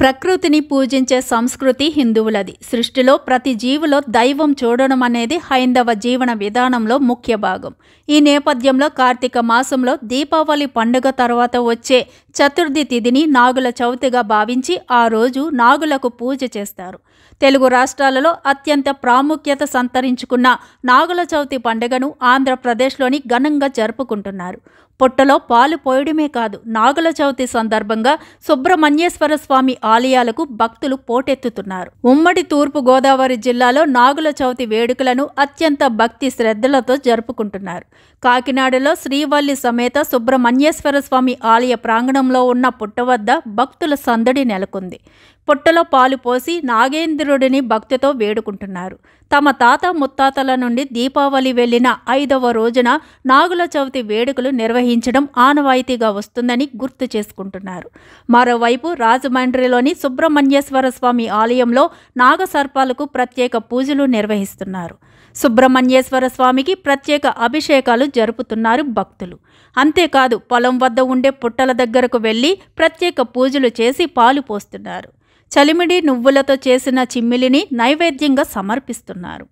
ప్రకృతిని పూజించే సంస్కృతి హిందువులది సృష్టిలో ప్రతి జీవులో దైవం చూడడం అనేది హైందవ జీవన విధానంలో ముఖ్య భాగం ఈ నేపథ్యంలో కార్తీక మాసంలో దీపావళి పండుగ తర్వాత వచ్చే చతుర్థి తిథిని నాగుల చవితిగా భావించి ఆ రోజు నాగులకు పూజ చేస్తారు తెలుగు రాష్ట్రాలలో అత్యంత ప్రాముఖ్యత సంతరించుకున్న నాగుల చవితి పండుగను ఆంధ్రప్రదేశ్లోని ఘనంగా జరుపుకుంటున్నారు పొట్టలో పాలు పోయడమే కాదు నాగుల చవితి సందర్భంగా సుబ్రహ్మణ్యేశ్వర స్వామి ఆలయాలకు భక్తులు పోటెత్తుతున్నారు ఉమ్మడి తూర్పు గోదావరి జిల్లాలో నాగుల చవితి వేడుకలను అత్యంత భక్తి శ్రద్ధలతో జరుపుకుంటున్నారు కాకినాడలో శ్రీవల్లి సమేత సుబ్రహ్మణ్యేశ్వర స్వామి ఆలయ ప్రాంగణంలో ఉన్న పుట్ట వద్ద భక్తుల సందడి నెలకొంది పుట్టలో పాలు పోసి నాగేంద్ర దేవేంద్రుడిని భక్తితో వేడుకుంటున్నారు తమ తాత ముత్తాతల నుండి దీపావళి వెళ్లిన ఐదవ రోజున నాగుల చవితి వేడుకలు నిర్వహించడం ఆనవాయితీగా వస్తుందని గుర్తు చేసుకుంటున్నారు మరోవైపు రాజమండ్రిలోని సుబ్రహ్మణ్యేశ్వర స్వామి ఆలయంలో నాగసర్పాలకు ప్రత్యేక పూజలు నిర్వహిస్తున్నారు సుబ్రహ్మణ్యేశ్వర స్వామికి ప్రత్యేక అభిషేకాలు జరుపుతున్నారు భక్తులు అంతేకాదు పొలం వద్ద ఉండే పుట్టల దగ్గరకు వెళ్ళి ప్రత్యేక పూజలు చేసి పాలు పోస్తున్నారు చలిమిడి నువ్వులతో చేసిన చిమ్మిలిని నైవేద్యంగా సమర్పిస్తున్నారు